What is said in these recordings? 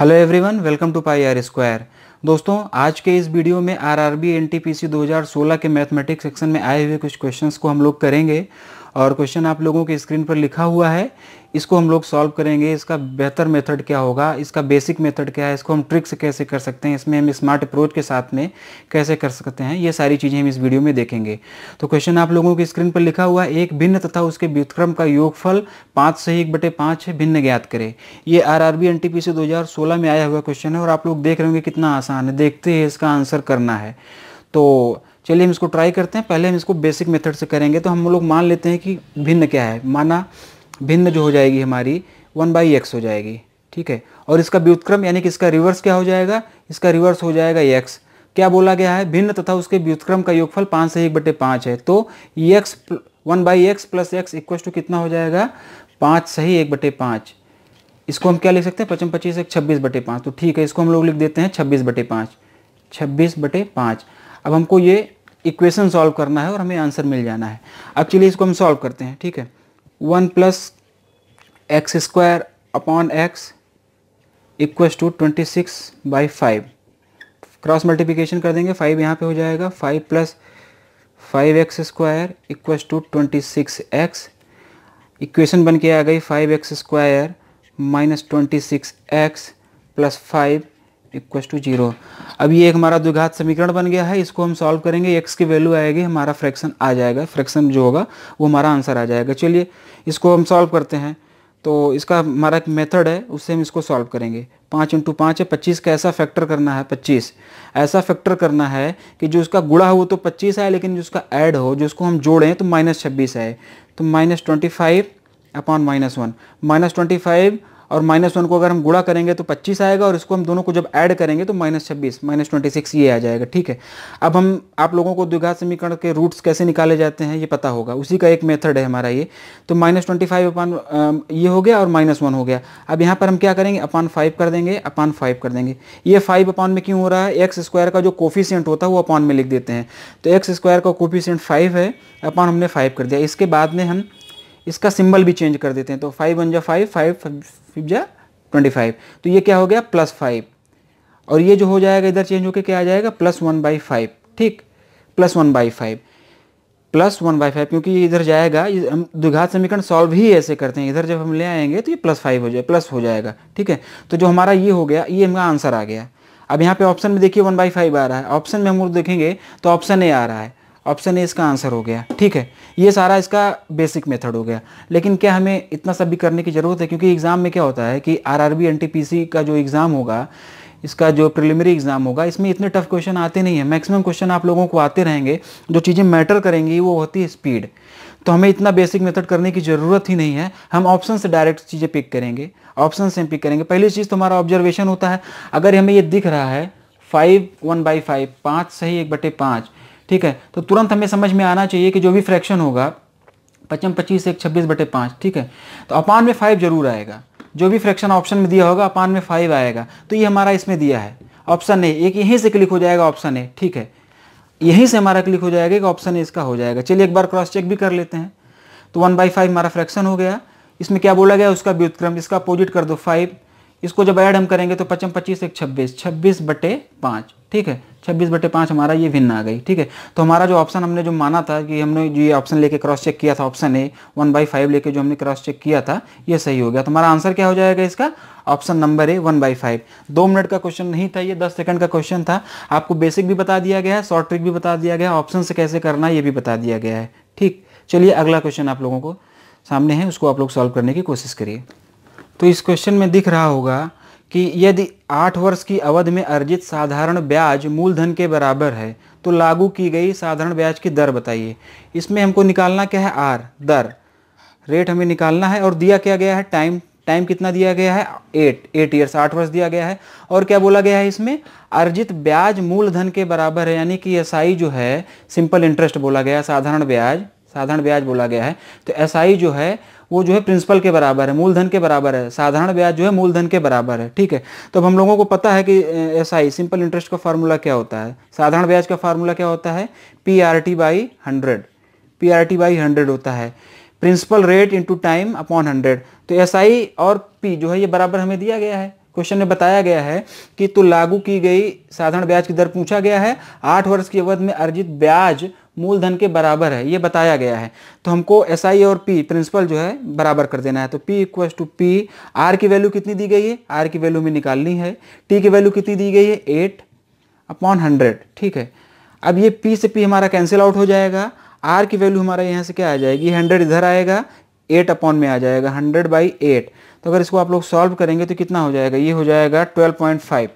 hello everyone welcome to pi R square दोस्तों आज के इस वीडियो में R R B N T P C दो हज़ार सोलह के मैथमेटिक्स सेक्शन में आए हुए कुछ क्वेश्चंस को हम लोग करेंगे और क्वेश्चन आप लोगों के स्क्रीन पर लिखा हुआ है इसको हम लोग सॉल्व करेंगे इसका बेहतर मेथड क्या होगा इसका बेसिक मेथड क्या है इसको हम ट्रिक्स कैसे कर सकते हैं इसमें हम स्मार्ट अप्रोच के साथ में कैसे कर सकते हैं ये सारी चीज़ें हम इस वीडियो में देखेंगे तो क्वेश्चन आप लोगों के स्क्रीन पर लिखा हुआ है एक भिन्न तथा उसके व्युतक्रम का योगफल पाँच से एक बटे पाँच भिन्न ज्ञात करें ये R R B N T P से दो हज़ार सोलह में आया हुआ क्वेश्चन है और आप लोग देख रहे होंगे कितना आसान है देखते ही इसका आंसर करना है तो चलिए हम इसको ट्राई करते हैं पहले हम इसको बेसिक मेथड से करेंगे तो हम लोग मान लेते हैं कि भिन्न क्या है माना भिन्न जो हो जाएगी हमारी वन बाई एक्स हो जाएगी ठीक है और इसका व्युत्क्रम यानी कि इसका रिवर्स क्या हो जाएगा इसका रिवर्स हो जाएगा एक्स क्या बोला गया है भिन्न तथा उसके व्युत्क्रम का योगफल पाँच से एक बटे पाँच है तो x one by x plus x equal to कितना हो जाएगा पाँच सही एक बटे पाँच इसको हम क्या लिख सकते हैं पचम पच्चीस एक छब्बीस बटे पाँच तो ठीक है इसको हम लोग लिख देते हैं छब्बीस बटे पाँच छब्बीस बटे पाँच अब हमको ये इक्वेशन सॉल्व करना है और हमें आंसर मिल जाना है अब चलिए इसको हम सॉल्व करते हैं ठीक है one plus x square upon x equals to twenty six by five cross multiplication कर देंगे फाइव यहाँ पे हो जाएगा five plus five x square equals to twenty six x equation बन के आ गई five x square minus twenty six x plus five equals to zero अब ये एक हमारा द्विघात समीकरण बन गया है इसको हम सॉल्व करेंगे एक्स की वैल्यू आएगी हमारा फ्रैक्शन आ जाएगा फ्रैक्शन जो होगा वो हमारा आंसर आ जाएगा चलिए इसको हम सॉल्व करते हैं तो इसका हमारा एक मेथड है उससे हम इसको सॉल्व करेंगे पाँच इंटू पाँच है पच्चीस का ऐसा फैक्टर करना है पच्चीस ऐसा फैक्टर करना है कि जो उसका गुड़ा हो तो पच्चीस आए लेकिन जो उसका ऐड हो जो उसको हम जोड़ें तो माइनस छब्बीस आए तो minus twenty five upon minus one minus twenty five और माइनस वन को अगर हम गुड़ा करेंगे तो पच्चीस आएगा और इसको हम दोनों को जब ऐड करेंगे तो माइनस छब्बीस माइनस ट्वेंटी सिक्स ये आ जाएगा ठीक है अब हम आप लोगों को द्विघात समीकरण के रूट्स कैसे निकाले जाते हैं ये पता होगा उसी का एक मेथड है हमारा ये तो माइनस ट्वेंटी फाइव अपान ये हो गया और माइनस वन हो गया अब यहाँ पर हम क्या करेंगे अपान फाइव कर देंगे अपान फाइव कर देंगे ये फाइव अपान में क्यों हो रहा है एक्स स्क्वायर का जो कोफिशियंट होता है वो अपान में लिख देते हैं तो एक्स स्क्वायर का कोफिशियंट फाइव है अपान हमने फाइव कर दिया इसके बाद में हम इसका सिंबल भी चेंज कर देते हैं तो फाइव वन जा फाइव फाइव फिफ जा ट्वेंटी फाइव तो ये क्या हो गया प्लस फाइव और ये जो हो जाएगा इधर चेंज होकर क्या आ जाएगा प्लस वन बाई फाइव ठीक plus one by five plus one by five क्योंकि ये इधर जाएगा हम द्विघात समीकरण सॉल्व ही ऐसे करते हैं इधर जब हम ले आएंगे तो ये प्लस फाइव हो जाए प्लस हो जाएगा ठीक है तो जो हमारा ये हो गया ये हमारा आंसर आ गया अब यहाँ पे ऑप्शन में देखिए वन बाई फाइव आ रहा है ऑप्शन में हम लोग देखेंगे तो ऑप्शन ए आ रहा है ऑप्शन ए इसका आंसर हो गया ठीक है ये सारा इसका बेसिक मेथड हो गया लेकिन क्या हमें इतना सब भी करने की ज़रूरत है क्योंकि एग्ज़ाम में क्या होता है कि आरआरबी एनटीपीसी का जो एग्ज़ाम होगा इसका जो प्रिलिमिनरी एग्ज़ाम होगा इसमें इतने टफ क्वेश्चन आते नहीं है मैक्सिमम क्वेश्चन आप लोगों को आते रहेंगे जो चीज़ें मैटर करेंगी वो होती है स्पीड तो हमें इतना बेसिक मेथड करने की ज़रूरत ही नहीं है हम ऑप्शन से डायरेक्ट चीज़ें पिक करेंगे ऑप्शन से हम पिक करेंगे पहली चीज़ तो हमारा ऑब्जर्वेशन होता है अगर हमें ये दिख रहा है फाइव वन बाई फाइव पाँच सही एक बटे पाँच ठीक है तो तुरंत हमें समझ में आना चाहिए कि जो भी फ्रैक्शन होगा पचम पच्चीस एक छब्बीस बटे पाँच ठीक है तो अपान में फाइव जरूर आएगा जो भी फ्रैक्शन ऑप्शन में दिया होगा अपान में फाइव आएगा तो ये हमारा इसमें दिया है ऑप्शन ए एक यहीं से क्लिक हो जाएगा ऑप्शन ए ठीक है यहीं से हमारा क्लिक हो जाएगा कि ऑप्शन ए इसका हो जाएगा चलिए एक बार क्रॉस चेक भी कर लेते हैं तो वन बाई फाइव हमारा फ्रैक्शन हो गया इसमें क्या बोला गया उसका व्युतक्रम इसका अपोजिट कर दो फाइव इसको जब ऐड हम करेंगे तो पचम पच्चीस एक छब्बीस छब्बीस बटे पाँच ठीक है छब्बीस बटे पाँच हमारा ये भिन्न आ गई ठीक है तो हमारा जो ऑप्शन हमने जो माना था कि हमने जो ये ऑप्शन लेके क्रॉस चेक किया था option A one by five लेके जो हमने क्रॉस चेक किया था ये सही हो गया तो हमारा आंसर क्या हो जाएगा इसका option number A one by five दो मिनट का क्वेश्चन नहीं था ये दस सेकंड का क्वेश्चन था आपको बेसिक भी बता दिया गया है शॉर्ट ट्रिक भी बता दिया गया ऑप्शन से कैसे करना है ये भी बता दिया गया है ठीक चलिए अगला क्वेश्चन आप लोगों को सामने है उसको आप लोग सॉल्व करने की कोशिश करिए तो इस क्वेश्चन में दिख रहा होगा कि यदि आठ वर्ष की अवधि में अर्जित साधारण ब्याज मूलधन के बराबर है तो लागू की गई साधारण ब्याज की दर बताइए इसमें हमको निकालना क्या है आर दर रेट हमें निकालना है और दिया क्या गया है टाइम टाइम कितना दिया गया है एट एट ईयर्स आठ वर्ष दिया गया है और क्या बोला गया है इसमें अर्जित ब्याज मूलधन के बराबर है यानी कि एस जो है सिंपल इंटरेस्ट बोला गया साधारण ब्याज साधारण ब्याज बोला गया है तो एस जो है वो जो है प्रिंसिपल के बराबर है मूलधन के बराबर है साधारण ब्याज जो है मूलधन के बराबर है ठीक है तो अब हम लोगों को पता है कि एस आई सिंपल इंटरेस्ट का फार्मूला क्या होता है साधारण ब्याज का फार्मूला क्या होता है P R T by hundred P R T by hundred होता है principal rate into time upon hundred तो एस आई और पी जो है ये बराबर हमें दिया गया है क्वेश्चन में बताया गया है कि तो लागू की गई साधारण ब्याज की दर पूछा गया है आठ वर्ष की अवधि में अर्जित ब्याज मूलधन के बराबर है ये बताया गया है तो हमको एस SI और पी प्रिंसिपल जो है बराबर कर देना है तो P equals to P R की वैल्यू कितनी दी गई है आर की वैल्यू में निकालनी है टी की वैल्यू कितनी दी गई है एट अपॉन हंड्रेड ठीक है अब ये पी से पी हमारा कैंसिल आउट हो जाएगा आर की वैल्यू हमारा यहाँ से क्या आ जाएगी हंड्रेड इधर आएगा एट अपॉन में आ जाएगा हंड्रेड बाई एट तो अगर इसको आप लोग सॉल्व करेंगे तो कितना हो जाएगा ये हो जाएगा ट्वेल्व पॉइंट फाइव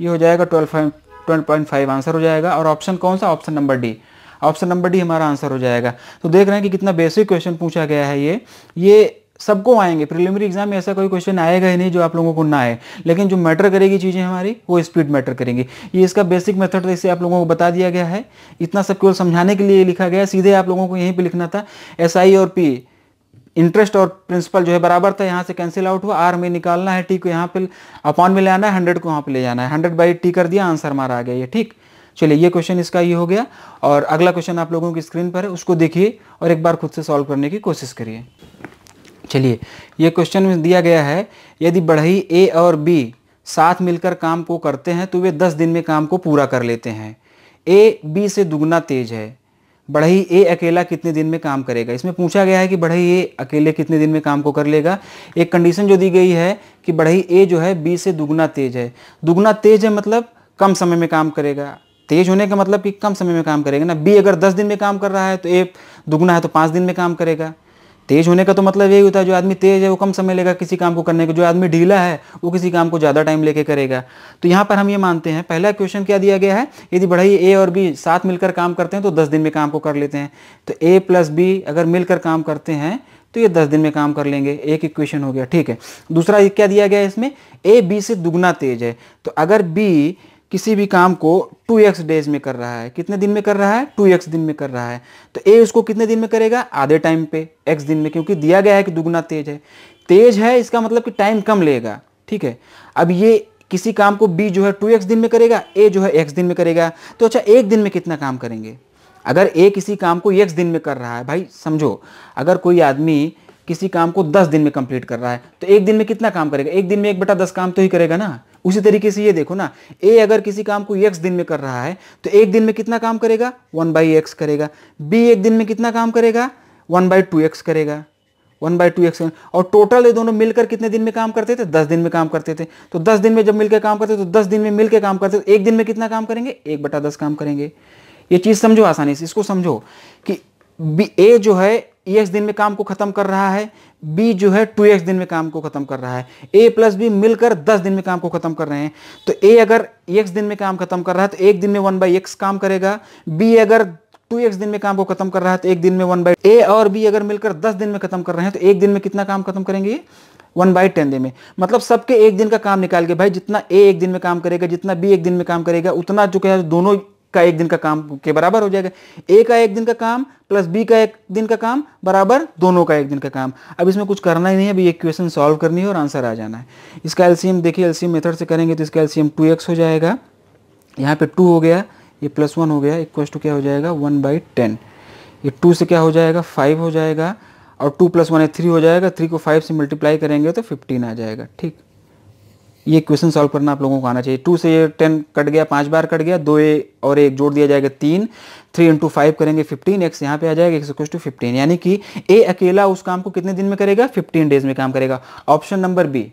ये हो जाएगा twelve five twelve point five answer हो जाएगा और ऑप्शन कौन सा option number D option number D हमारा आंसर हो जाएगा तो देख रहे हैं कि कितना बेसिक क्वेश्चन पूछा गया है ये ये सबको आएंगे प्रिलिमिनरी एग्जाम में ऐसा कोई क्वेश्चन आएगा ही नहीं जो आप लोगों को ना आए लेकिन जो मैटर करेगी चीज़ें हमारी वो स्पीड मैटर करेंगी ये इसका बेसिक मेथड तो इसे आप लोगों को बता दिया गया है इतना सब केवल समझाने के लिए लिखा गया सीधे आप लोगों को यहीं पे लिखना था एस आई और पी इंटरेस्ट और प्रिंसिपल जो है बराबर था यहाँ से कैंसिल आउट हुआ आर में निकालना है टी को यहाँ पे अपॉन में ले आना है हंड्रेड को वहाँ पे ले जाना है हंड्रेड बाई टी कर दिया आंसर हमारा आ गया ये ठीक चलिए ये क्वेश्चन इसका ये हो गया और अगला क्वेश्चन आप लोगों की स्क्रीन पर है उसको देखिए और एक बार खुद से सॉल्व करने की कोशिश करिए चलिए ये क्वेश्चन में दिया गया है यदि बढ़ई ए और बी साथ मिलकर काम को करते हैं तो वे दस दिन में काम को पूरा कर लेते हैं ए बी से दुगना तेज है बढ़ई ए अकेला कितने दिन में काम करेगा इसमें पूछा गया है कि बढ़ई ए अकेले कितने दिन में काम को कर लेगा एक कंडीशन जो दी गई है कि बढ़ई ए जो है बी से दुगना तेज है दुगना तेज है मतलब कम समय में काम करेगा तेज होने का मतलब कि कम समय में काम करेगा ना बी अगर दस दिन में काम कर रहा है तो ए दुगना है तो पाँच दिन में काम करेगा तेज होने का तो मतलब यही होता है जो आदमी तेज है वो कम समय लेगा किसी काम को करने का जो आदमी ढीला है वो किसी काम को ज़्यादा टाइम लेके करेगा तो यहाँ पर हम ये मानते हैं पहला क्वेश्चन क्या दिया गया है यदि बढ़ाई ए और बी साथ मिलकर काम करते हैं तो दस दिन में काम को कर लेते हैं तो ए प्लस बी अगर मिलकर काम करते हैं तो ये दस दिन में काम कर लेंगे एक इक्वेशन हो गया ठीक है दूसरा क्या दिया गया है इसमें ए बी से दुगना तेज है तो अगर बी किसी भी काम को 2x डेज में कर रहा है कितने दिन में कर रहा है 2x दिन में कर रहा है तो ए उसको कितने दिन में करेगा आधे टाइम पे x दिन में क्योंकि दिया गया है कि दुगुना तेज है तेज है इसका मतलब कि टाइम कम लेगा ठीक है अब ये किसी काम को बी जो है 2x दिन में करेगा ए जो है x दिन में करेगा तो अच्छा एक दिन में कितना काम करेंगे अगर ए किसी काम को एक दिन में कर रहा है भाई समझो अगर कोई आदमी किसी काम को दस दिन में कंप्लीट कर रहा है तो एक दिन में कितना काम करेगा एक दिन में एक बटा दस काम तो ही करेगा ना उसी तरीके से ये देखो ना ए अगर किसी काम को एक्स दिन में कर रहा है तो एक दिन में कितना काम करेगा वन बाई एक्स करेगा बी एक दिन में कितना काम करेगा वन बाई टू एक्स करेगा वन बाई टू एक्स और टोटल ये दोनों मिलकर कितने दिन में काम करते थे दस दिन में काम करते थे तो दस दिन में जब मिलकर काम करते तो दस दिन में मिलकर काम करते तो एक दिन में कितना काम करेंगे एक बटा दस काम करेंगे ये चीज़ समझो आसानी से इसको समझो कि ए जो है ई एक्स दिन में काम को ख़त्म कर रहा है बी जो है टू एक्स दिन में काम को ख़त्म कर रहा है ए प्लस बी मिलकर दस दिन में काम को ख़त्म कर रहे हैं तो ए अगर एक्स दिन में काम खत्म कर रहा है तो एक दिन में वन बाई एक्स काम करेगा बी अगर टू एक्स दिन में काम को खत्म कर रहा है तो एक दिन में वन बाई ए और बी अगर मिलकर दस दिन में खत्म कर रहे हैं तो एक दिन में कितना काम खत्म करेंगे वन बाई टेन दिन में मतलब सबके एक दिन का काम निकाल के भाई जितना ए एक दिन में काम करेगा जितना बी एक दिन में काम करेगा उतना जो क्या दोनों का एक दिन का काम के बराबर हो जाएगा ए का एक दिन का काम प्लस बी का एक दिन का काम बराबर दोनों का एक दिन का काम अब इसमें कुछ करना ही नहीं है अभी एक क्वेश्चन सॉल्व करनी है और आंसर आ जाना है इसका एलसीएम देखिए एलसीएम मेथड से करेंगे तो इसका एलसीएम टू एक्स हो जाएगा यहाँ पे टू हो गया ये प्लस वन हो गया इक्व टू क्या हो जाएगा वन बाई टेन ये टू से क्या हो जाएगा फाइव हो जाएगा और टू प्लस वन है थ्री हो जाएगा थ्री को फाइव से मल्टीप्लाई करेंगे तो फिफ्टीन आ जाएगा ठीक ये क्वेश्चन सॉल्व करना आप लोगों को आना चाहिए टू से ये टेन कट गया पांच बार कट गया दो ए और एक जोड़ दिया जाएगा तीन थ्री इंटू फाइव करेंगे फिफ्टीन एक्स यहाँ पे आ जाएगा एक्स इक्वल टू फिफ्टीन यानी कि ए अकेला उस काम को कितने दिन में करेगा फिफ्टीन डेज में काम करेगा option number B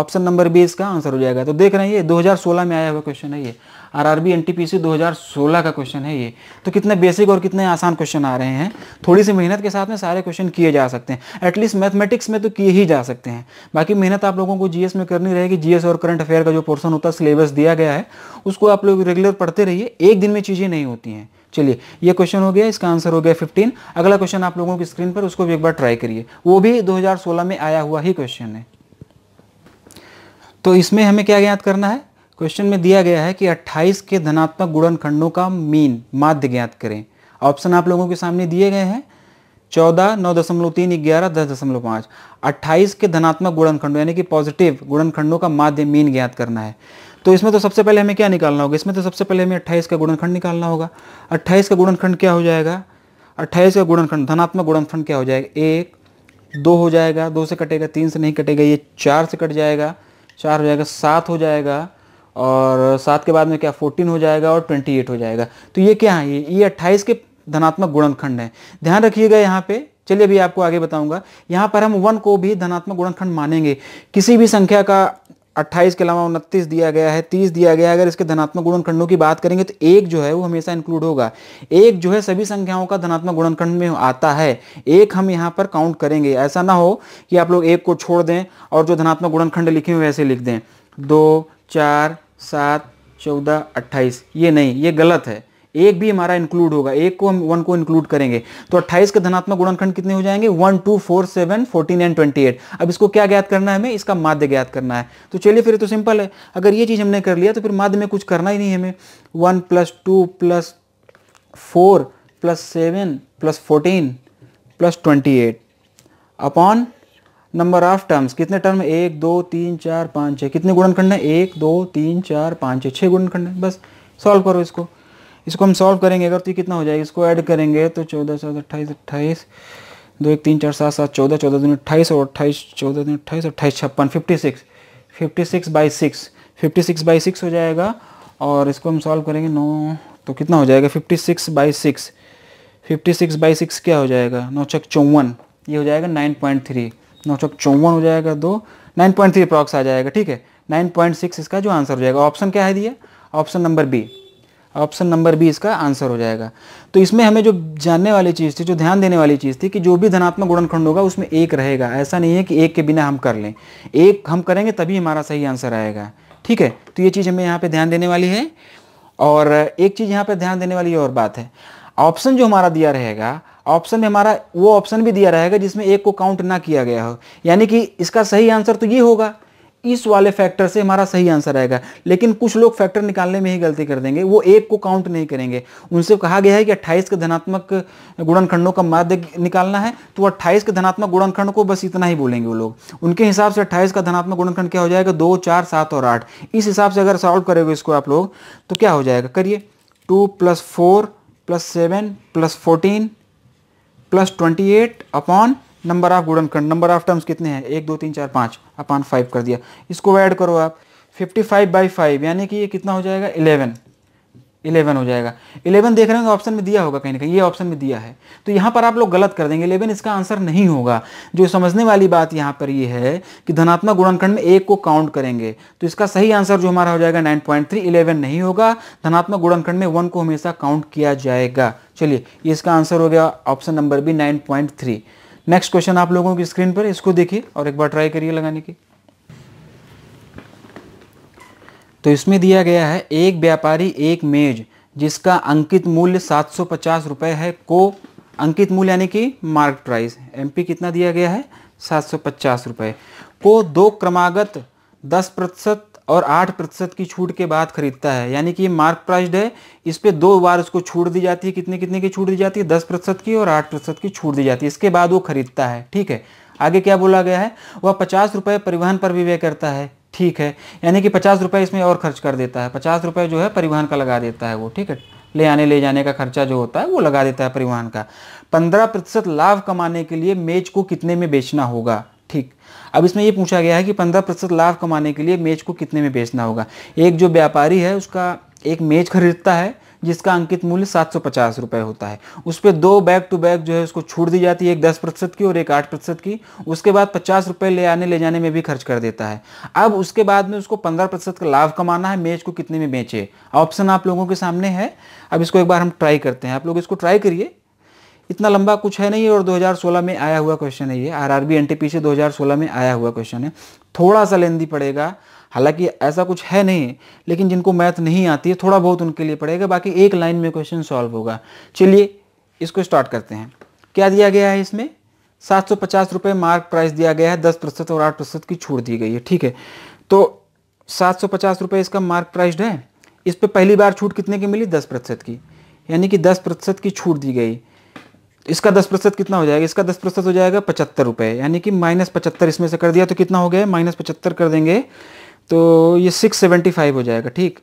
option number B इसका आंसर हो जाएगा तो देख रहे हैं ये सोलह में आया हुआ क्वेश्चन है ये आरआरबी एनटीपीसी 2016 का क्वेश्चन है ये तो कितने बेसिक और कितने आसान क्वेश्चन आ रहे हैं थोड़ी सी मेहनत के साथ में सारे क्वेश्चन किए जा सकते हैं एटलीस्ट मैथमेटिक्स में तो किए ही जा सकते हैं बाकी मेहनत आप लोगों को जीएस में करनी रहेगी जीएस और करंट अफेयर का जो पोर्सन होता है सिलेबस दिया गया है उसको आप लोग रेगुलर पढ़ते रहिए एक दिन में चीज़ें नहीं होती हैं चलिए ये क्वेश्चन हो गया इसका आंसर हो गया 15 अगला क्वेश्चन आप लोगों की स्क्रीन पर उसको भी एक बार ट्राई करिए वो भी 2016 में आया हुआ ही क्वेश्चन है तो इसमें हमें क्या ज्ञात करना है क्वेश्चन में दिया गया है कि 28 के धनात्मक गुणनखंडों का मीन माध्य ज्ञात करें ऑप्शन आप लोगों के सामने दिए गए हैं चौदह नौ दशमलव तीन ग्यारह दस दशमलव पाँच अट्ठाईस के धनात्मक गुणनखंडों यानी कि पॉजिटिव गुणनखंडों का माध्य मीन ज्ञात करना है तो इसमें तो सबसे पहले हमें क्या निकालना होगा इसमें तो सबसे पहले हमें अट्ठाईस का गुणनखंड निकालना होगा अट्ठाईस का गुणनखंड क्या हो जाएगा अट्ठाईस का गुणनखंड धनात्मक गुणनखंड क्या हो जाएगा एक दो हो जाएगा दो से कटेगा तीन से नहीं कटेगा ये चार से कट जाएगा चार हो जाएगा सात हो जाएगा और सात के बाद में क्या फोर्टीन हो जाएगा और ट्वेंटी एट हो जाएगा तो ये क्या है ये अट्ठाईस के धनात्मक गुणनखंड है ध्यान रखिएगा यहाँ पे चलिए अभी आपको आगे बताऊंगा यहाँ पर हम वन को भी धनात्मक गुणनखंड मानेंगे किसी भी संख्या का 28 के अलावा उनतीस दिया गया है 30 दिया गया है अगर इसके धनात्मक गुणनखंडों की बात करेंगे तो एक जो है वो हमेशा इंक्लूड होगा एक जो है सभी संख्याओं का धनात्मक गुणनखंड में आता है एक हम यहाँ पर काउंट करेंगे ऐसा ना हो कि आप लोग एक को छोड़ दें और जो धनात्मक गुणनखंड लिखे हुए वैसे लिख दें दो चार सात चौदह अट्ठाईस ये नहीं ये गलत है एक भी हमारा इंक्लूड होगा एक को हम वन को इंक्लूड करेंगे तो अट्ठाईस के धनात्मक गुणनखंड कितने हो जाएंगे one two four seven fourteen and twenty eight अब इसको क्या ज्ञात करना है हमें इसका माध्य ज्ञात करना है तो चलिए फिर तो सिंपल है अगर ये चीज़ हमने कर लिया तो फिर माध्य में कुछ करना ही नहीं हमें one plus two plus four plus seven plus fourteen plus twenty eight upon number of terms कितने टर्म एक दो तीन चार पाँच छः कितने गुणन खंड है एक दो तीन चार पाँच छः छः गुणन खंड है बस सॉल्व करो इसको इसको हम सॉल्व करेंगे अगर तो कितना हो जाएगा इसको ऐड करेंगे तो चौदह चौदह अट्ठाईस अट्ठाईस दो एक तीन चार सात सात चौदह चौदह दिन अट्ठाईस और अट्ठाईस चौदह दिन अट्ठाईस अट्ठाईस छप्पन fifty six fifty six by six fifty six by six हो जाएगा और इसको हम सॉल्व करेंगे नौ तो कितना हो जाएगा fifty six by six fifty six by six क्या हो जाएगा नौ छक चौवन ये हो जाएगा नाइन पॉइंट थ्री नौ सौ चौवन हो जाएगा दो नाइन पॉइंट थ्री अप्रॉक्स आ जाएगा ठीक है नाइन पॉइंट सिक्स इसका जो आंसर हो जाएगा ऑप्शन क्या है दिया option number B option number B इसका आंसर हो जाएगा तो इसमें हमें जो जानने वाली चीज़ थी जो ध्यान देने वाली चीज़ थी कि जो भी धनात्मक गुणनखंड होगा उसमें एक रहेगा ऐसा नहीं है कि एक के बिना हम कर लें एक हम करेंगे तभी हमारा सही आंसर आएगा ठीक है तो ये चीज़ हमें यहाँ पे ध्यान देने वाली है और एक चीज़ यहाँ पे ध्यान देने वाली और बात है ऑप्शन जो हमारा दिया रहेगा ऑप्शन में हमारा वो ऑप्शन भी दिया रहेगा जिसमें एक को काउंट ना किया गया हो यानी कि इसका सही आंसर तो ये होगा इस वाले फैक्टर से हमारा सही आंसर आएगा लेकिन कुछ लोग फैक्टर निकालने में ही गलती कर देंगे वो एक को काउंट नहीं करेंगे उनसे कहा गया है कि 28 के धनात्मक गुणनखंडों का माध्य निकालना है तो 28 के धनात्मक गुणनखंड को बस इतना ही बोलेंगे वो लोग उनके हिसाब से 28 का धनात्मक गुणनखंड क्या हो जाएगा दो चार सात और आठ इस हिसाब से अगर सॉल्व करेगा इसको आप लोग तो क्या हो जाएगा करिए two plus four plus seven plus fourteen plus twenty eight upon number of गुडन खंड नंबर ऑफ टर्म्स कितने हैं एक दो तीन चार पाँच अपॉन फाइव कर दिया इसको ऐड करो आप फिफ्टी फाइव बाई फाइव यानी कि ये कितना हो जाएगा इलेवन इलेवन हो जाएगा इलेवन देख रहे होंगे ऑप्शन में दिया होगा कहीं ना कहीं ये ऑप्शन में दिया है तो यहाँ पर आप लोग गलत कर देंगे इलेवन इसका आंसर नहीं होगा जो समझने वाली बात यहाँ पर ये यह है कि धनात्मक गुणनखंड में एक को काउंट करेंगे तो इसका सही आंसर जो हमारा हो जाएगा नाइन पॉइंट थ्री इलेवन नहीं होगा धनात्मक गुणनखंड में वन को हमेशा काउंट किया जाएगा चलिए ये इसका आंसर हो गया option number B nine point three next question आप लोगों की स्क्रीन पर इसको देखिए और एक बार ट्राई करिए लगाने की तो इसमें दिया गया है एक व्यापारी एक मेज जिसका अंकित मूल्य सात सौ पचास रुपये है को अंकित मूल्य यानी कि मार्क प्राइस एमपी कितना दिया गया है सात सौ पचास रुपये को दो क्रमागत दस प्रतिशत और आठ प्रतिशत की छूट के बाद खरीदता है यानी कि ये मार्क प्राइस्ड है इस पर दो बार उसको छूट दी जाती है कितने कितने की छूट दी जाती है दस प्रतिशत की और आठ प्रतिशत की छूट दी जाती है इसके बाद वो खरीदता है ठीक है आगे क्या बोला गया है वह पचास रुपये परिवहन पर भी व्यय करता है ठीक है यानी कि पचास रुपये इसमें और खर्च कर देता है पचास रुपये जो है परिवहन का लगा देता है वो ठीक है ले आने ले जाने का खर्चा जो होता है वो लगा देता है परिवहन का पंद्रह प्रतिशत लाभ कमाने के लिए मेज को कितने में बेचना होगा ठीक अब इसमें ये पूछा गया है कि पंद्रह प्रतिशत लाभ कमाने के लिए मेज को कितने में बेचना होगा एक जो व्यापारी है उसका एक मेज खरीदता है जिसका अंकित मूल्य सात सौ पचास रुपए होता है उस पर दो बैक टू बैक जो है उसको छूट दी जाती है एक दस प्रतिशत की और एक आठ प्रतिशत की उसके बाद पचास रुपये ले आने ले जाने में भी खर्च कर देता है अब उसके बाद में उसको पंद्रह प्रतिशत का लाभ कमाना है मैच को कितने में बेचे ऑप्शन आप लोगों के सामने है अब इसको एक बार हम ट्राई करते हैं आप लोग इसको ट्राई करिए इतना लंबा कुछ है नहीं और 2016 में आया हुआ क्वेश्चन है ये आर एनटीपीसी 2016 में आया हुआ क्वेश्चन है थोड़ा सा लेंदी पड़ेगा हालांकि ऐसा कुछ है नहीं लेकिन जिनको मैथ नहीं आती है थोड़ा बहुत उनके लिए पड़ेगा बाकी एक लाइन में क्वेश्चन सॉल्व होगा चलिए इसको स्टार्ट करते हैं क्या दिया गया है इसमें सात सौ पचास रुपये मार्क प्राइस दिया गया है दस प्रतिशत और आठ प्रतिशत की छूट दी गई है ठीक है तो सात सौ पचास रुपये इसका मार्क प्राइस है इस पर पहली बार छूट कितने की मिली दस प्रतिशत की यानी कि दस प्रतिशत की छूट दी गई इसका दस प्रतिशत कितना हो जाएगा इसका दस प्रतिशत हो जाएगा पचहत्तर रुपये यानी कि माइनस पचहत्तर इसमें से कर दिया तो कितना हो गया माइनस पचहत्तर कर देंगे तो ये 675 हो जाएगा ठीक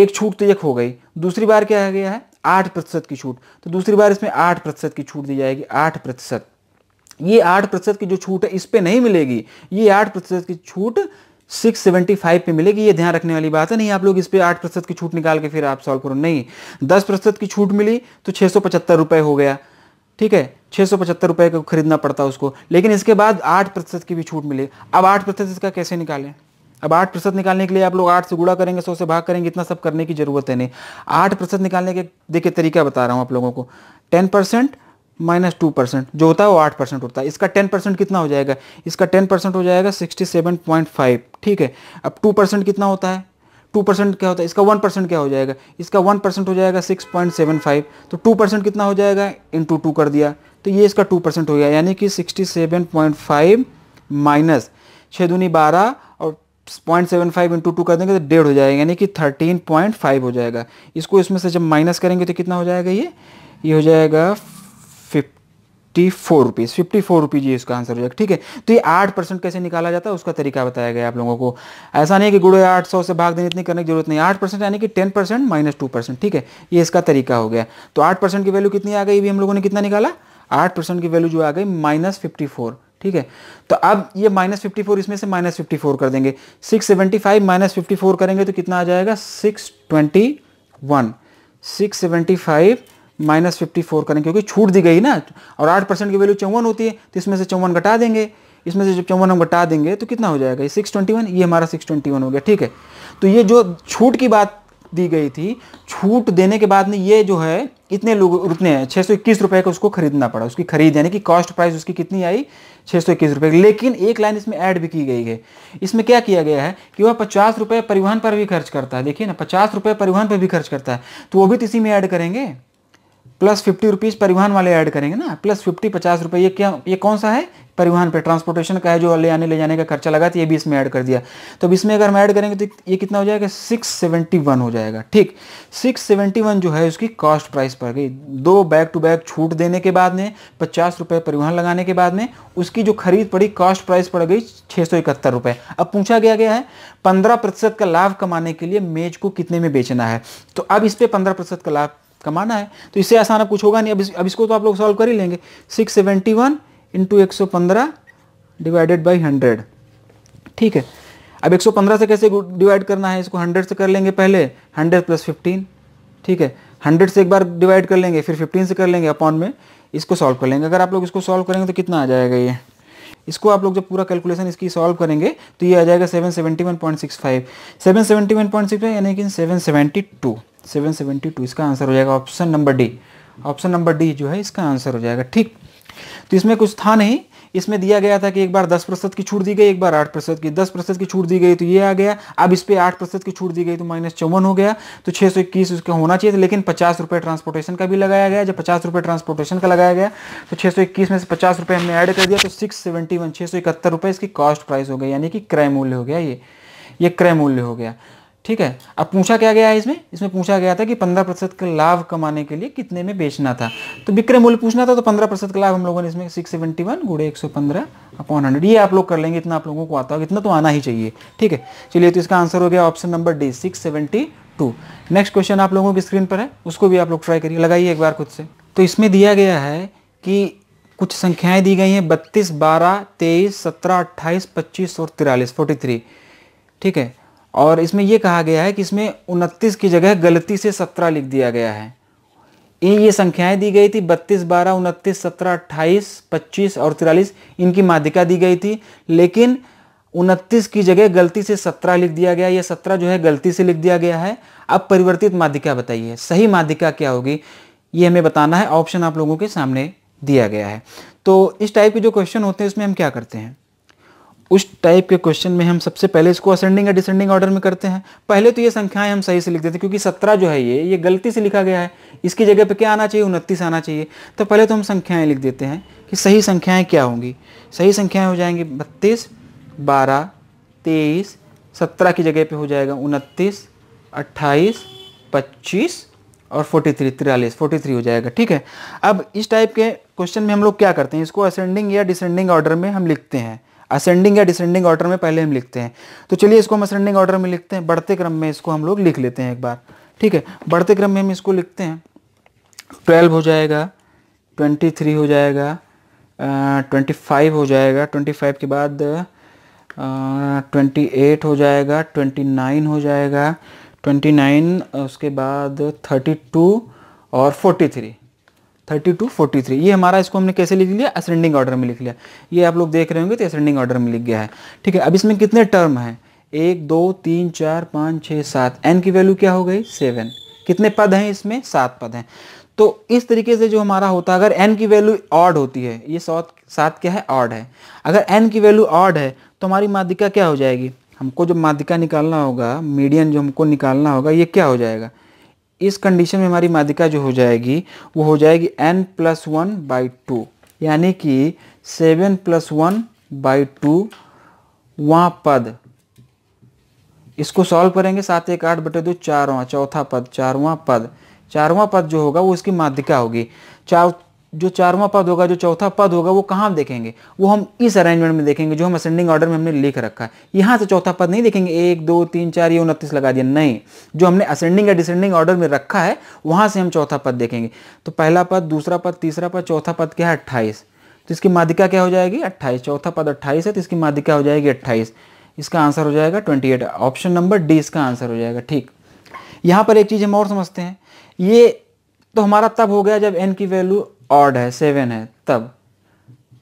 एक छूट तो एक हो गई दूसरी बार क्या आ गया है आठ प्रतिशत की छूट तो दूसरी बार इसमें आठ प्रतिशत की छूट दी जाएगी आठ प्रतिशत ये आठ प्रतिशत की जो छूट है इस पर नहीं मिलेगी ये आठ प्रतिशत की छूट 675 पे मिलेगी ये ध्यान रखने वाली बात है नहीं आप लोग इस पर आठ प्रतिशत की छूट निकाल के फिर आप सॉल्व करो नहीं दस प्रतिशत की छूट मिली तो छः सौ पचहत्तर रुपये हो गया ठीक है छः सौ पचहत्तर रुपये का खरीदना पड़ता उसको लेकिन इसके बाद आठ प्रतिशत की भी छूट मिली अब आठ प्रतिशत का कैसे निकालें अब आठ प्रतिशत निकालने के लिए आप लोग आठ से गुड़ा करेंगे सौ से भाग करेंगे इतना सब करने की ज़रूरत है नहीं आठ प्रतिशत निकालने के देखिए तरीका बता रहा हूँ आप लोगों को ten percent minus two percent जो होता है वो आठ परसेंट होता है इसका टेन परसेंट कितना हो जाएगा इसका टेन परसेंट हो जाएगा सिक्सटी सेवन पॉइंट फाइव ठीक है अब टू परसेंट कितना होता है टू परसेंट क्या होता है इसका वन परसेंट क्या हो जाएगा इसका वन परसेंट हो जाएगा सिक्स पॉइंट सेवन फाइव तो टू परसेंट कितना हो जाएगा इन टू टू कर दिया तो ये इसका टू परसेंट हो गया यानी कि sixty seven point five minus छः दूनी बारह और point seven five into two कर देंगे तो डेढ़ हो जाएगा यानी कि थर्टीन पॉइंट फाइव हो जाएगा इसको इसमें से जब माइनस करेंगे तो कितना हो जाएगा ये ये हो जाएगा fifty four rupees fifty four rupees ये इसका आंसर हो जाएगा ठीक है तो ये आठ परसेंट कैसे निकाला जाता है उसका तरीका बताया गया आप लोगों को ऐसा नहीं है कि गुड़े आठ सौ से भाग देने इतनी करने की जरूरत नहीं आठ परसेंट यानी कि ten percent minus two percent ठीक है ये इसका तरीका हो गया तो आठ परसेंट की वैल्यू कितनी आ गई भी हम लोगों ने कितना निकाला आठ परसेंट की वैल्यू जो आ गई माइनस फिफ्टी फोर ठीक है तो अब ये माइनस फिफ्टी फोर इसमें से माइनस फिफ्टी फोर कर देंगे six seventy five minus fifty four करेंगे तो कितना आ जाएगा six twenty one six seventy five minus fifty four करेंगे क्योंकि छूट दी गई ना और आठ परसेंट की वैल्यू चौवन होती है तो इसमें से चौवन घटा देंगे इसमें से जब चौवन हम घटा देंगे तो कितना हो जाएगा ये सिक्स ट्वेंटी वन ये हमारा सिक्स ट्वेंटी वन हो गया ठीक है तो ये जो छूट की बात दी गई थी छूट देने के बाद में ये जो है इतने लोग उतने छः सौ इक्कीस रुपये का उसको खरीदना पड़ा उसकी खरीद यानी कि कॉस्ट प्राइस उसकी कितनी आई छः सौ इक्कीस रुपये लेकिन एक लाइन इसमें ऐड भी की गई है इसमें क्या किया गया है कि वह पचास रुपये परिवहन पर भी खर्च करता है देखिए ना पचास रुपये परिवहन पर भी खर्च करता है तो वो भी तो इसी में ऐड करेंगे प्लस फिफ्टी रुपीज़ परिवहन वाले ऐड करेंगे ना प्लस फिफ्टी पचास रुपये ये क्या ये कौन सा है परिवहन पे ट्रांसपोर्टेशन का है जो ले आने ले जाने का खर्चा लगा था ये भी इसमें ऐड कर दिया तो अब इसमें अगर हम ऐड करेंगे तो ये कितना हो जाएगा सिक्स सेवेंटी वन हो जाएगा ठीक सिक्स सेवेंटी वन जो है उसकी कॉस्ट प्राइस पड़ गई दो बैक टू बैक छूट देने के बाद में पचास रुपये परिवहन लगाने के बाद में उसकी जो खरीद पड़ी कॉस्ट प्राइस पड़ गई छः सौ इकहत्तर रुपये अब पूछा गया गया है पंद्रह प्रतिशत का लाभ कमाने के लिए मेज को कितने में बेचना है तो अब इस पर पंद्रह प्रतिशत का लाभ कमाना है तो इससे आसान अब कुछ होगा नहीं अब इस, अब इसको तो आप लोग सॉल्व कर ही लेंगे सिक्स सेवेंटी वन इंटू एक सौ पंद्रह डिवाइडेड बाई हंड्रेड ठीक है अब एक सौ पंद्रह से कैसे डिवाइड करना है इसको हंड्रेड से कर लेंगे पहले हंड्रेड प्लस फिफ्टीन ठीक है हंड्रेड से एक बार डिवाइड कर लेंगे फिर फिफ्टीन से कर लेंगे अपॉन में इसको सॉल्व कर लेंगे अगर आप लोग इसको सॉल्व करेंगे तो कितना आ जाएगा ये इसको आप लोग जब पूरा कैलकुलेशन इसकी सॉल्व करेंगे तो ये आ जाएगा seven seventy one point six five seven seventy one point six five यानी कि सेवन सेवेंटी टू 772 इसका आंसर हो जाएगा option number D option number D जो है इसका आंसर हो जाएगा ठीक तो इसमें कुछ था नहीं इसमें दिया गया था कि एक बार दस प्रतिशत की छूट दी गई एक बार आठ प्रतिशत की दस प्रतिशत की छूट दी गई तो ये आ गया अब इस पर आठ प्रतिशत की छूट दी गई तो माइनस चौवन हो गया तो छः सौ इक्कीस उसका होना चाहिए लेकिन पचास रुपये ट्रांसपोर्टेशन का भी लगाया गया जब पचास रुपये ट्रांसपोर्टेशन का लगाया गया तो छः सौ इक्कीस में से पचास रुपये हमने ऐड कर दिया तो सिक्स सेवेंटी वन छः सौ इकहत्तर रुपये इसकी कॉस्ट प्राइस हो गई यानी कि क्रय मूल्य हो गया ये ये क्रय मूल्य हो गया ठीक है अब पूछा क्या गया है इसमें इसमें पूछा गया था कि पंद्रह प्रतिशत का लाभ कमाने के लिए कितने में बेचना था तो विक्रय मूल्य पूछना था तो पंद्रह प्रतिशत का लाभ हम लोगों ने इसमें सिक्स सेवेंटी वन गुड़े एक सौ पंद्रह अपॉन हंड्रेड ये आप लोग कर लेंगे इतना आप लोगों को आता होगा इतना तो आना ही चाहिए ठीक है चलिए तो इसका आंसर हो गया option number D six seventy two next question आप लोगों की स्क्रीन पर है उसको भी आप लोग ट्राई करिए लगाइए एक बार खुद से तो इसमें दिया गया है कि कुछ संख्याएं दी गई हैं बत्तीस बारह तेईस सत्रह अट्ठाईस पच्चीस और तिरालीस फोर्टी थ्री ठीक है और इसमें यह कहा गया है कि इसमें उनतीस की जगह गलती से सत्रह लिख दिया गया है ये ये संख्याएं दी गई थी बत्तीस बारह उनतीस सत्रह अट्ठाईस पच्चीस और तिरालीस इनकी माध्यिका दी गई थी लेकिन उनतीस की जगह गलती से सत्रह लिख दिया गया यह सत्रह जो है गलती से लिख दिया गया है अब परिवर्तित माध्यिका बताइए सही माध्यिका क्या होगी ये हमें बताना है ऑप्शन आप लोगों के सामने दिया गया है तो इस टाइप के जो क्वेश्चन होते हैं उसमें हम क्या करते हैं उस टाइप के क्वेश्चन में हम सबसे पहले इसको असेंडिंग या डिसेंडिंग ऑर्डर में करते हैं पहले तो ये संख्याएं हम सही से लिख देते हैं क्योंकि सत्रह जो है ये ये गलती से लिखा गया है इसकी जगह पे क्या आना चाहिए उनतीस आना चाहिए तो पहले तो हम संख्याएं लिख देते हैं कि सही संख्याएं क्या होंगी सही संख्याएं हो जाएंगी बत्तीस बारह तेईस सत्रह की जगह पर हो जाएगा उनतीस अट्ठाईस पच्चीस और फोर्टी थ्री तिरालीस फोर्टी थ्री हो जाएगा ठीक है अब इस टाइप के क्वेश्चन में हम लोग क्या करते हैं इसको असेंडिंग या डिसेंडिंग ऑर्डर में हम लिखते हैं असेंडिंग या डिसेंडिंग ऑर्डर में पहले हम लिखते हैं तो चलिए इसको हम असेंडिंग ऑर्डर में लिखते हैं बढ़ते क्रम में इसको हम लोग लिख लेते हैं एक बार ठीक है बढ़ते क्रम में हम इसको लिखते हैं ट्वेल्व हो जाएगा ट्वेंटी थ्री हो जाएगा ट्वेंटी फाइव हो जाएगा ट्वेंटी फाइव के बाद ट्वेंटी एट हो जाएगा ट्वेंटी नाइन हो जाएगा ट्वेंटी नाइन उसके बाद थर्टी टू और forty three thirty two forty three ये हमारा इसको हमने कैसे लिख लिया असेंडिंग ऑर्डर में लिख लिया ये आप लोग देख रहे होंगे तो असेंडिंग ऑर्डर में लिख गया है ठीक है अब इसमें कितने टर्म हैं एक दो तीन चार पाँच छः सात एन की वैल्यू क्या हो गई सेवन कितने पद हैं इसमें सात पद हैं तो इस तरीके से जो हमारा होता है अगर एन की वैल्यू ऑड होती है ये सात सात क्या है ऑड है अगर एन की वैल्यू ऑड है तो हमारी माध्यिका क्या हो जाएगी हमको जो माध्यिका निकालना होगा मीडियन जो हमको निकालना होगा ये क्या हो जाएगा इस कंडीशन में हमारी माध्यिका जो हो जाएगी वो हो जाएगी N plus one by two यानी कि seven plus one by two वहाँ पद इसको सॉल्व करेंगे सात एक आठ बटे दो चारवा चौथा पद चारवा पद चारवा पद जो होगा वो इसकी माध्यिका होगी चार जो चारवा पद होगा जो चौथा पद होगा वो कहाँ देखेंगे वो हम इस अरेंजमेंट में देखेंगे जो हम असेंडिंग ऑर्डर में हमने लिख रखा है यहाँ से चौथा पद नहीं देखेंगे एक दो तीन चार ये उनतीस लगा दिया नहीं जो हमने असेंडिंग या डिसेंडिंग ऑर्डर में रखा है वहाँ से हम चौथा पद देखेंगे तो पहला पद दूसरा पद तीसरा पद चौथा पद क्या है अट्ठाईस तो इसकी माध्यिका क्या हो जाएगी अट्ठाईस चौथा पद अट्ठाईस है तो इसकी माध्यिका हो जाएगी अट्ठाईस इसका आंसर हो जाएगा twenty eight option number D इसका आंसर हो जाएगा ठीक यहाँ पर एक चीज़ हम और समझते हैं ये तो हमारा तब हो गया जब एन की वैल्यू ऑड है सेवन है तब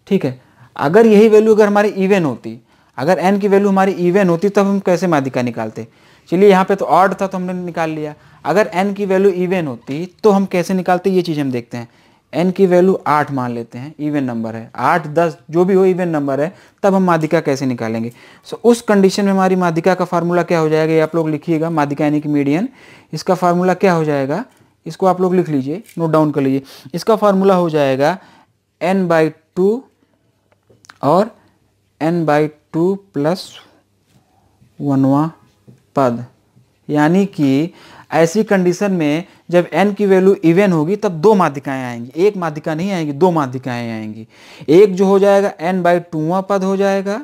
ठीक है अगर यही वैल्यू अगर हमारी इवेन होती अगर एन की वैल्यू हमारी इवेन होती तब हम कैसे मादिका निकालते चलिए यहाँ पे तो ऑड था तो हमने निकाल लिया अगर एन की वैल्यू इवेन होती तो हम कैसे निकालते ये चीज़ हम देखते हैं एन की वैल्यू आठ मान लेते हैं इवेन नंबर है आठ दस जो भी हो इवेन नंबर है तब हम मादिका कैसे निकालेंगे सो उस कंडीशन में हमारी मादिका का फार्मूला क्या हो जाएगा ये आप लोग लिखिएगा मादिका यानी कि मीडियन इसका फार्मूला क्या हो जाएगा इसको आप लोग लिख लीजिए नोट डाउन कर लीजिए इसका फार्मूला हो जाएगा एन बाई टू और एन बाई टू प्लस वनवा पद यानी कि ऐसी कंडीशन में जब n की वैल्यू इवेन होगी तब दो माध्यिकाएं आएंगी एक माध्यिका नहीं आएंगी दो माध्यिकाएं आएंगी एक जो हो जाएगा n बाई टूवा पद हो जाएगा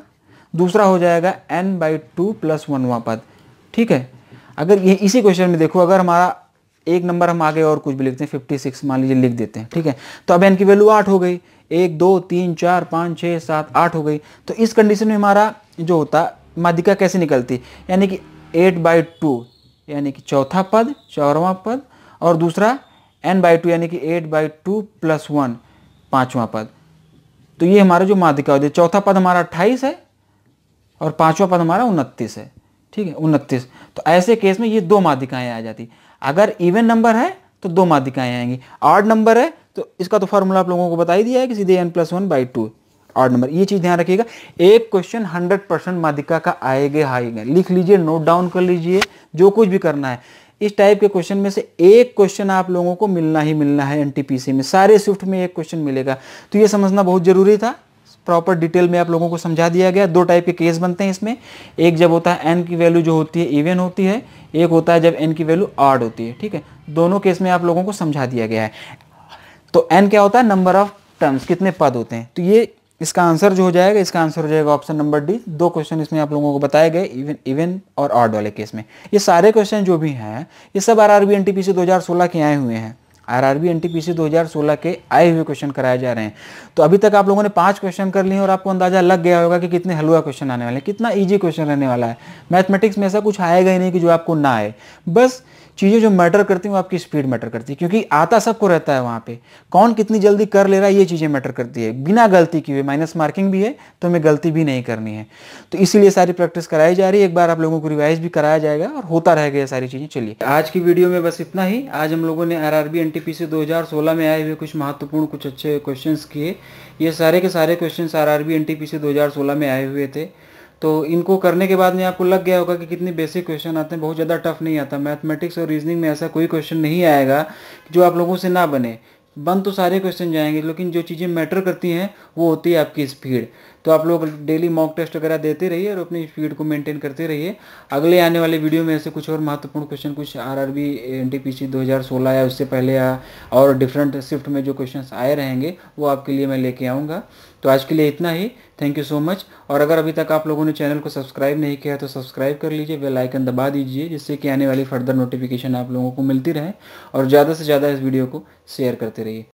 दूसरा हो जाएगा n बाई टू प्लस वनवा पद ठीक है अगर ये इसी क्वेश्चन में देखो अगर हमारा एक नंबर हम आगे और कुछ भी लिखते हैं फिफ्टी सिक्स मान लीजिए लिख देते हैं ठीक है तो अब एन की वैल्यू आठ हो गई एक दो तीन चार पाँच छः सात आठ हो गई तो इस कंडीशन में हमारा जो होता माध्यिका कैसे निकलती यानी कि एट बाई टू यानी कि चौथा पद चौरवा पद और दूसरा एन बाई टू यानी कि eight by two plus one पाँचवा पद तो ये हमारा जो माध्यिका होती है चौथा पद हमारा अट्ठाईस है और पाँचवा पद हमारा उनतीस है ठीक है उनतीस तो ऐसे केस में ये दो माध्यिकाएँ आ जाती अगर इवन नंबर है तो दो माध्यिकाएं आएंगी आर्ड नंबर है तो इसका तो फॉर्मूला आप लोगों को बता ही दिया है कि सीधे N plus one by two odd number ये चीज़ ध्यान रखिएगा एक क्वेश्चन हंड्रेड परसेंट माध्यिका का आएगा आएगा लिख लीजिए नोट डाउन कर लीजिए जो कुछ भी करना है इस टाइप के क्वेश्चन में से एक क्वेश्चन आप लोगों को मिलना ही मिलना है एनटीपीसी में सारे स्विफ्ट में एक क्वेश्चन मिलेगा तो ये समझना बहुत ज़रूरी था प्रॉपर डिटेल में आप लोगों को समझा दिया गया दो टाइप के केस बनते हैं इसमें एक जब होता है एन की वैल्यू जो होती है इवन होती है एक होता है जब एन की वैल्यू आर्ड होती है ठीक है दोनों केस में आप लोगों को समझा दिया गया है तो एन क्या होता है नंबर ऑफ टर्म्स कितने पद होते हैं तो ये इसका आंसर जो हो जाएगा इसका आंसर हो जाएगा ऑप्शन नंबर डी दो क्वेश्चन इसमें आप लोगों को बताए गए इवन इवन और ऑड वाले केस में ये सारे क्वेश्चन जो भी हैं ये सब R R B N T P से दो हज़ार सोलह के आए हुए हैं आरआरबी एनटीपीसी 2016 के आए हुए क्वेश्चन कराए जा रहे हैं तो अभी तक आप लोगों ने पांच क्वेश्चन कर लिए और आपको अंदाजा लग गया होगा कि कितने हलवा क्वेश्चन आने वाले हैं कितना ईजी क्वेश्चन रहने वाला है मैथमेटिक्स में ऐसा कुछ आएगा ही नहीं कि जो आपको ना आए बस चीज़ें जो मैटर करती हैं वो आपकी स्पीड मैटर करती है क्योंकि आता सबको रहता है वहाँ पे कौन कितनी जल्दी कर ले रहा है ये चीज़ें मैटर करती है बिना गलती की हुई माइनस मार्किंग भी है तो हमें गलती भी नहीं करनी है तो इसीलिए सारी प्रैक्टिस कराई जा रही है एक बार आप लोगों को रिवाइज भी कराया जाएगा और होता रहेगा ये सारी चीज़ें चलिए आज की वीडियो में बस इतना ही आज हम लोगों ने R R B N T P C दो हज़ार सोलह में आए हुए कुछ महत्वपूर्ण कुछ अच्छे क्वेश्चन किए ये सारे के सारे question R R B N T P C दो हज़ार सोलह में आए हुए थे तो इनको करने के बाद में आपको लग गया होगा कि कितनी बेसिक क्वेश्चन आते हैं बहुत ज़्यादा टफ नहीं आता मैथमेटिक्स और रीजनिंग में ऐसा कोई क्वेश्चन नहीं आएगा जो आप लोगों से ना बने बन तो सारे क्वेश्चन जाएंगे लेकिन जो चीज़ें मैटर करती हैं वो होती है आपकी स्पीड तो आप लोग डेली मॉक टेस्ट वगैरह देते रहिए और अपनी स्पीड को मेंटेन करते रहिए अगले आने वाले वीडियो में ऐसे कुछ और महत्वपूर्ण क्वेश्चन कुछ R R B N T P C दो हज़ार सोलह या उससे पहले या और डिफरेंट शिफ्ट में जो क्वेश्चन आए रहेंगे वो आपके लिए मैं लेके आऊँगा तो आज के लिए इतना ही थैंक यू सो मच और अगर अभी तक आप लोगों ने चैनल को सब्सक्राइब नहीं किया तो सब्सक्राइब कर लीजिए बेल आइकन दबा दीजिए जिससे कि आने वाली फर्दर नोटिफिकेशन आप लोगों को मिलती रहे और ज़्यादा से ज़्यादा इस वीडियो को शेयर करते रहिए